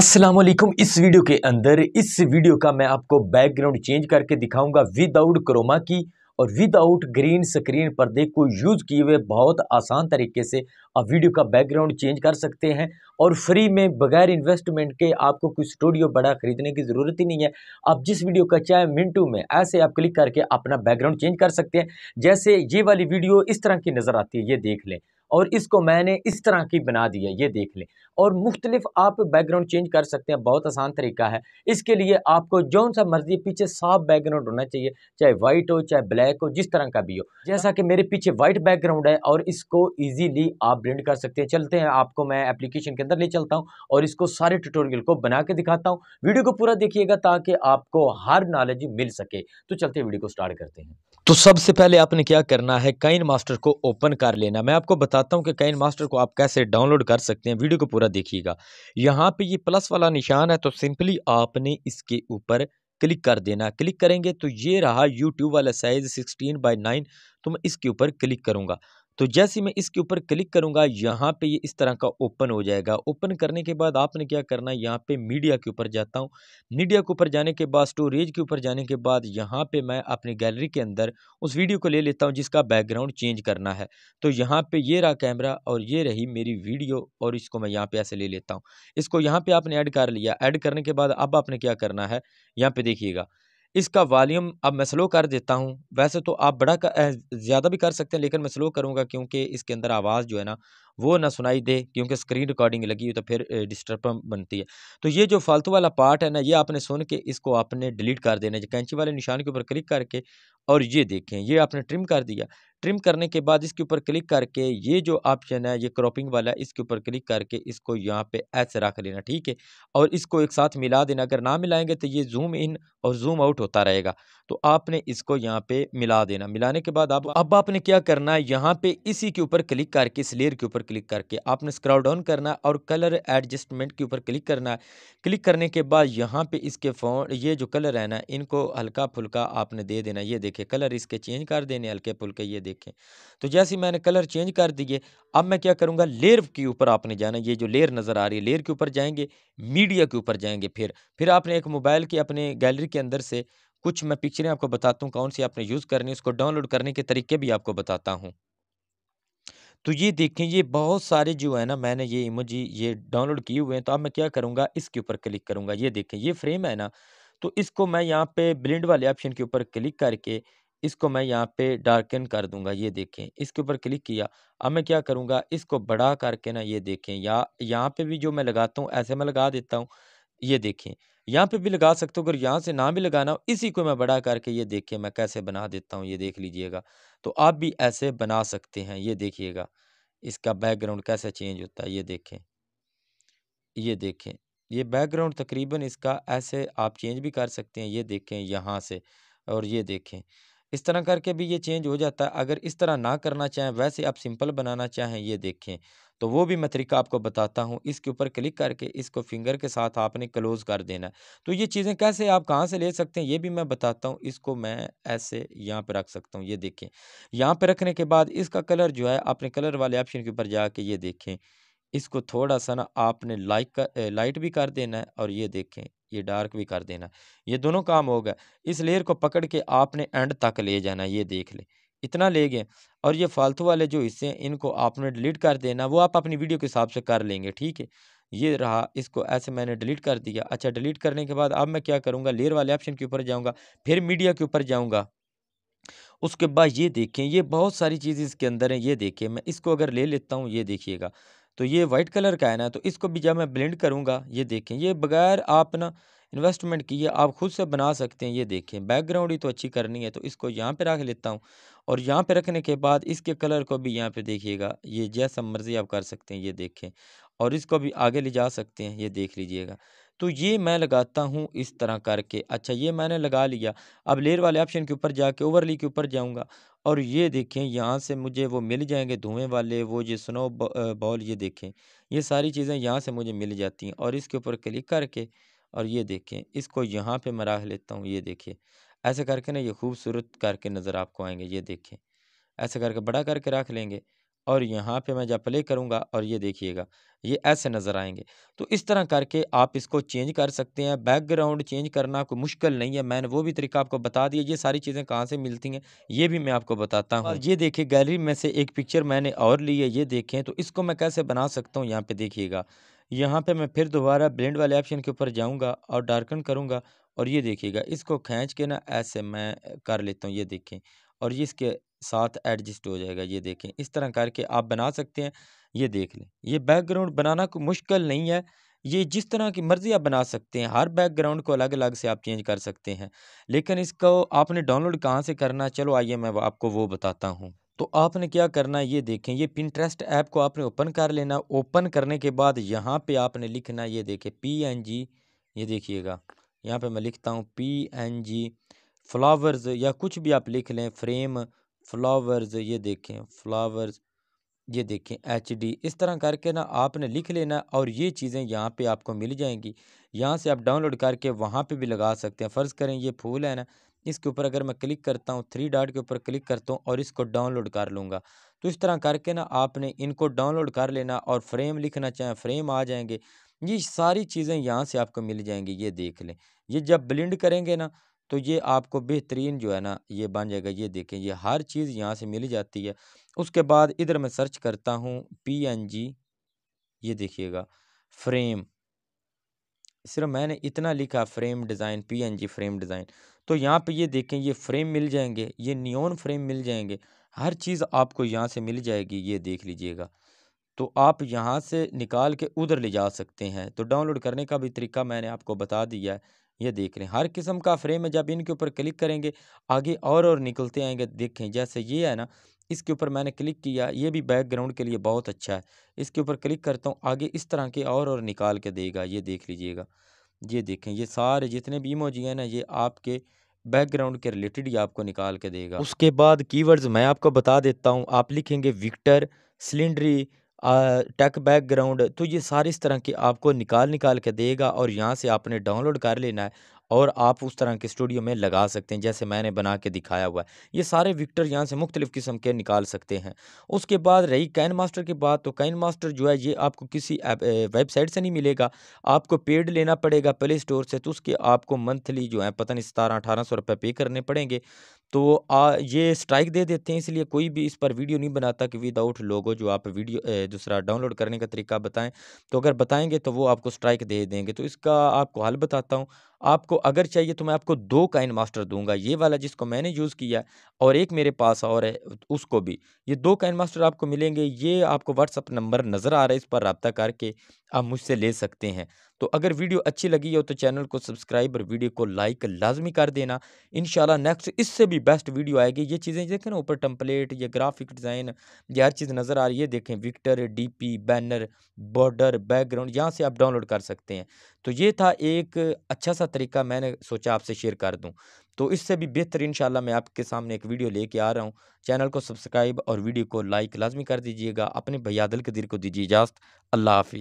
अस्सलाम वालेकुम इस वीडियो के अंदर इस वीडियो का मैं आपको बैकग्राउंड चेंज करके दिखाऊंगा विदाउट क्रोमा की और विदाउट ग्रीन स्क्रीन पर्दे को यूज़ किए हुए बहुत आसान तरीके से आप वीडियो का बैकग्राउंड चेंज कर सकते हैं और फ्री में बगैर इन्वेस्टमेंट के आपको कोई स्टूडियो बड़ा ख़रीदने की ज़रूरत ही नहीं है आप जिस वीडियो का चाहे मिनटू में ऐसे आप क्लिक करके अपना बैकग्राउंड चेंज कर सकते हैं जैसे ये वाली वीडियो इस तरह की नज़र आती है ये देख लें और इसको मैंने इस तरह की बना दी है ये देख लें और मुख्तलिफ आप बैकग्राउंड चेंज कर सकते हैं बहुत आसान तरीका है इसके लिए आपको जौन सा मर्जी पीछे साफ बैकग्राउंड होना चाहिए चाहे वाइट हो चाहे ब्लैक हो जिस तरह का भी हो जैसा कि मेरे पीछे वाइट बैकग्राउंड है और इसको ईजीली आप ब्रिंट कर सकते हैं चलते हैं आपको मैं एप्लीकेशन के अंदर ले चलता हूँ और इसको सारे ट्यूटोरियल को बना के दिखाता हूँ वीडियो को पूरा देखिएगा ताकि आपको हर नॉलेज मिल सके तो चलते वीडियो को स्टार्ट करते हैं तो सबसे पहले आपने क्या करना है काइन मास्टर को ओपन कर लेना मैं आपको बता बताता हूँ कि कैन मास्टर को आप कैसे डाउनलोड कर सकते हैं वीडियो को पूरा देखिएगा यहाँ पे ये प्लस वाला निशान है तो सिंपली आपने इसके ऊपर क्लिक कर देना क्लिक करेंगे तो ये रहा यूट्यूब वाला साइज़ सिक्सटीन बाई नाइन तो मैं इसके ऊपर क्लिक करूँगा तो जैसे मैं इसके ऊपर क्लिक करूंगा यहाँ पे ये इस तरह का ओपन हो जाएगा ओपन करने के बाद आपने क्या करना है यहाँ पे मीडिया के ऊपर जाता हूँ मीडिया के ऊपर जाने के बाद स्टोरेज के ऊपर जाने के बाद यहाँ पे मैं अपनी गैलरी के अंदर उस वीडियो को ले लेता हूँ जिसका बैकग्राउंड चेंज करना है तो यहाँ पर ये रहा कैमरा और ये रही मेरी वीडियो और इसको मैं यहाँ पर ऐसे ले लेता हूँ इसको यहाँ पर आपने ऐड कर लिया ऐड करने के बाद अब आपने क्या करना है यहाँ पर देखिएगा इसका वॉल्यूम अब मैं स्लो कर देता हूँ वैसे तो आप बड़ा ज़्यादा भी कर सकते हैं लेकिन मैं स्लो करूँगा क्योंकि इसके अंदर आवाज़ जो है ना वो ना सुनाई दे क्योंकि स्क्रीन रिकॉर्डिंग लगी हुई तो फिर डिस्टर्ब बनती है तो ये जो फालतू वाला पार्ट है ना ये आपने सुन के इसको आपने डिलीट कर देना है कैंची वाले निशान के ऊपर क्लिक करके और ये देखें ये आपने ट्रिम कर दिया ट्रिम करने के बाद इसके ऊपर क्लिक करके ये जो ऑप्शन है ये क्रॉपिंग वाला है इसके ऊपर क्लिक करके इसको यहाँ पे ऐसे रख लेना ठीक है और इसको एक साथ मिला देना अगर ना मिलाएंगे तो ये जूम इन और जूम आउट होता रहेगा तो आपने इसको यहाँ पे मिला देना मिलाने के बाद अब अब आपने क्या करना है यहाँ पे इसी के ऊपर क्लिक करके इस लेयर के ऊपर क्लिक करके आपने स्क्रॉल डाउन करना और कलर एडजस्टमेंट के ऊपर क्लिक करना है क्लिक करने के बाद यहाँ पे इसके फोन ये जो कलर है ना इनको हल्का फुल्का आपने दे देना ये देखे कलर इसके चेंज कर देने हल्के फुल्के ये देखें तो जैसे मैंने कलर चेंज कर दिए अब मैं क्या करूँगा लेयर के ऊपर आपने जाना ये जो लेयर नज़र आ रही है लेयर के ऊपर जाएंगे मीडिया के ऊपर जाएंगे फिर फिर आपने एक मोबाइल के अपने गैलरी के अंदर से कुछ मैं पिक्चरें आपको बताता हूँ कौन सी आपने यूज़ करनी है उसको डाउनलोड करने के तरीके भी आपको बताता हूँ तो ये देखें ये बहुत सारे जो है ना मैंने ये इमोजी ये डाउनलोड किए हुए हैं तो अब मैं क्या करूँगा इसके ऊपर क्लिक करूँगा ये देखें ये फ्रेम है ना तो इसको मैं यहाँ पे ब्लिंड वाले ऑप्शन के ऊपर क्लिक करके इसको मैं यहाँ पे डार्कन कर दूंगा ये देखें इसके ऊपर क्लिक किया अब मैं क्या करूँगा इसको बड़ा करके ना ये देखें या यहाँ पे भी जो मैं लगाता हूँ ऐसे मैं लगा देता हूँ ये देखें यहाँ पे भी लगा सकते हो अगर यहाँ से ना भी लगाना हो इसी को मैं बड़ा करके ये देखें मैं कैसे बना देता हूँ ये देख लीजिएगा तो आप भी ऐसे बना सकते हैं ये देखिएगा इसका बैकग्राउंड कैसे चेंज होता है ये देखें ये देखें ये बैकग्राउंड तकरीबन इसका ऐसे आप चेंज भी कर सकते हैं ये देखें यहाँ से और ये देखें इस तरह करके भी ये चेंज हो जाता है अगर इस तरह ना करना चाहें वैसे आप सिंपल बनाना चाहें ये देखें तो वो भी मैं तरीका आपको बताता हूँ इसके ऊपर क्लिक करके इसको फिंगर के साथ आपने क्लोज़ कर देना तो ये चीज़ें कैसे आप कहाँ से ले सकते हैं ये भी मैं बताता हूँ इसको मैं ऐसे यहाँ पर रख सकता हूँ ये देखें यहाँ पर रखने के बाद इसका कलर जो है आपने कलर वाले ऑप्शन के ऊपर जाके ये देखें इसको थोड़ा सा ना आपने लाइक कर लाइट भी कर देना है और ये देखें ये डार्क भी कर देना ये दोनों काम होगा इस लेयर को पकड़ के आपने एंड तक ले जाना ये देख ले इतना ले गए और ये फालतू वाले जो हिस्से हैं इनको आपने डिलीट कर देना वो आप अपनी वीडियो के हिसाब से कर लेंगे ठीक है ये रहा इसको ऐसे मैंने डिलीट कर दिया अच्छा डिलीट करने के बाद अब मैं क्या करूँगा लेयर वाले ऑप्शन के ऊपर जाऊँगा फिर मीडिया के ऊपर जाऊँगा उसके बाद ये देखें ये बहुत सारी चीज़ें इसके अंदर हैं ये देखें मैं इसको अगर ले लेता हूँ ये देखिएगा तो ये वाइट कलर का है ना तो इसको भी जब मैं ब्लेंड करूँगा ये देखें ये बगैर आप ना इन्वेस्टमेंट किए आप खुद से बना सकते हैं ये देखें बैकग्राउंड ही तो अच्छी करनी है तो इसको यहाँ पे रख लेता हूँ और यहाँ पे रखने के बाद इसके कलर को भी यहाँ पे देखिएगा ये जैसा मर्ज़ी आप कर सकते हैं ये देखें और इसको भी आगे ले जा सकते हैं ये देख लीजिएगा तो ये मैं लगाता हूँ इस तरह करके अच्छा ये मैंने लगा लिया अब लेयर वाले ऑप्शन के ऊपर जाके ओवरली के ऊपर जाऊँगा और ये देखें यहाँ से मुझे वो मिल जाएंगे धुएँ वाले वो ये स्नो बॉल ये देखें ये सारी चीज़ें यहाँ से मुझे मिल जाती हैं और इसके ऊपर क्लिक करके और ये देखें इसको यहाँ पर मैं लेता हूँ ये देखिए ऐसे करके ना ये खूबसूरत करके नज़र आपको आएंगे ये देखें ऐसे करके बड़ा करके रख लेंगे और यहाँ पे मैं जब प्ले करूँगा और ये देखिएगा ये ऐसे नज़र आएंगे तो इस तरह करके आप इसको चेंज कर सकते हैं बैकग्राउंड चेंज करना कोई मुश्किल नहीं है मैंने वो भी तरीका आपको बता दिया ये सारी चीज़ें कहाँ से मिलती हैं ये भी मैं आपको बताता हूँ ये देखिए गैलरी में से एक पिक्चर मैंने और ली है ये देखें तो इसको मैं कैसे बना सकता हूँ यहाँ पर देखिएगा यहाँ पे मैं फिर दोबारा ब्लेंड वाले ऑप्शन के ऊपर जाऊँगा और डार्कन करूँगा और ये देखिएगा इसको खींच के ना ऐसे मैं कर लेता हूँ ये देखें और ये इसके साथ एडजस्ट हो जाएगा ये देखें इस तरह करके आप बना सकते हैं ये देख लें ये बैकग्राउंड बनाना कोई मुश्किल नहीं है ये जिस तरह की मर्ज़ी आप बना सकते हैं हर बैकग्राउंड को अलग अलग से आप चेंज कर सकते हैं लेकिन इसको आपने डाउनलोड कहाँ से करना चलो आइए मैं आपको वो बताता हूँ तो आपने क्या करना है ये देखें ये पिंट्रेस्ट ऐप को आपने ओपन कर लेना ओपन करने के बाद यहाँ पे आपने लिखना ये देखें पी एन जी ये देखिएगा यहाँ पे मैं लिखता हूँ पी एन जी फ्लावर्स या कुछ भी आप लिख लें फ्रेम फ्लावर्स ये देखें फ्लावर्स ये देखें एच डी इस तरह करके ना आपने लिख लेना और ये चीज़ें यहाँ पे आपको मिल जाएंगी यहाँ से आप डाउनलोड करके वहाँ पे भी लगा सकते हैं फ़र्ज़ करें ये फूल है ना इसके ऊपर अगर मैं क्लिक करता हूँ थ्री डॉट के ऊपर क्लिक करता हूँ और इसको डाउनलोड कर लूँगा तो इस तरह करके ना आपने इनको डाउनलोड कर लेना और फ्रेम लिखना चाहें फ्रेम आ जाएंगे ये सारी चीज़ें यहाँ से आपको मिल जाएंगी ये देख लें ये जब ब्लिंड करेंगे ना तो ये आपको बेहतरीन जो है ना ये बन जाएगा ये देखें ये हर चीज़ यहाँ से मिल जाती है उसके बाद इधर मैं सर्च करता हूँ पी एन जी ये देखिएगा फ्रेम सिर्फ मैंने इतना लिखा frame design P N G frame design तो यहाँ पे ये देखें ये फ्रेम मिल जाएंगे ये नियोन फ्रेम मिल जाएंगे हर चीज़ आपको यहाँ से मिल जाएगी ये देख लीजिएगा तो आप यहाँ से निकाल के उधर ले जा सकते हैं तो डाउनलोड करने का भी तरीका मैंने आपको बता दिया है ये देख रहे हैं हर किस्म का फ्रेम है जब इनके ऊपर क्लिक करेंगे आगे और और निकलते आएंगे देखें जैसे ये है ना इसके ऊपर मैंने क्लिक किया ये भी बैकग्राउंड के लिए बहुत अच्छा है इसके ऊपर क्लिक करता हूँ आगे इस तरह के और और निकाल के देगा ये देख लीजिएगा ये देखें ये सारे जितने भी इमोजी हैं ना ये आपके बैकग्राउंड के रिलेटेड ही आपको निकाल के देगा उसके बाद कीवर्ड्स मैं आपको बता देता हूँ आप लिखेंगे विक्टर सिलेंडरी टेक बैकग्राउंड तो ये सारे इस तरह के आपको निकाल निकाल के देगा और यहाँ से आपने डाउनलोड कर लेना है और आप उस तरह के स्टूडियो में लगा सकते हैं जैसे मैंने बना के दिखाया हुआ है ये सारे विक्टर यहाँ से मुख्तलिफ़ किस्म के निकाल सकते हैं उसके बाद रही कैन मास्टर की बात तो कैन मास्टर जो है ये आपको किसी वेबसाइट से नहीं मिलेगा आपको पेड लेना पड़ेगा प्ले स्टोर से तो उसके आपको मंथली जो है पता नहीं सतारह अठारह सौ रुपये पे करने पड़ेंगे तो आ, ये स्ट्राइक दे देते हैं इसलिए कोई भी इस पर वीडियो नहीं बनाता कि विदाउट लोगो जो आप वीडियो दूसरा डाउनलोड करने का तरीका बताएं तो अगर बताएंगे तो वो आपको स्ट्राइक दे देंगे तो इसका आपको हल बताता हूँ आपको अगर चाहिए तो मैं आपको दो काइन मास्टर दूंगा ये वाला जिसको मैंने यूज़ किया और एक मेरे पास और है उसको भी ये दो काइन मास्टर आपको मिलेंगे ये आपको व्हाट्सअप नंबर नज़र आ रहा है इस पर रबता करके आप मुझसे ले सकते हैं तो अगर वीडियो अच्छी लगी हो तो चैनल को सब्सक्राइब और वीडियो को लाइक लाजमी कर देना इन नेक्स्ट इससे भी बेस्ट वीडियो आएगी ये चीज़ें देखें ना ऊपर टम्पलेट या ग्राफिक डिज़ाइन या हर चीज़ नज़र आ रही है देखें vector P banner border background यहाँ से आप डाउनलोड कर सकते हैं तो ये था एक अच्छा सा तरीका मैंने सोचा आपसे शेयर कर दूँ तो इससे भी बेहतर इन मैं आपके सामने एक वीडियो लेके आ रहा हूँ चैनल को सब्सक्राइब और वीडियो को लाइक लाजमी कर दीजिएगा अपने भैयादल दिल को दीजिए इजाज़त अल्लाह हाफि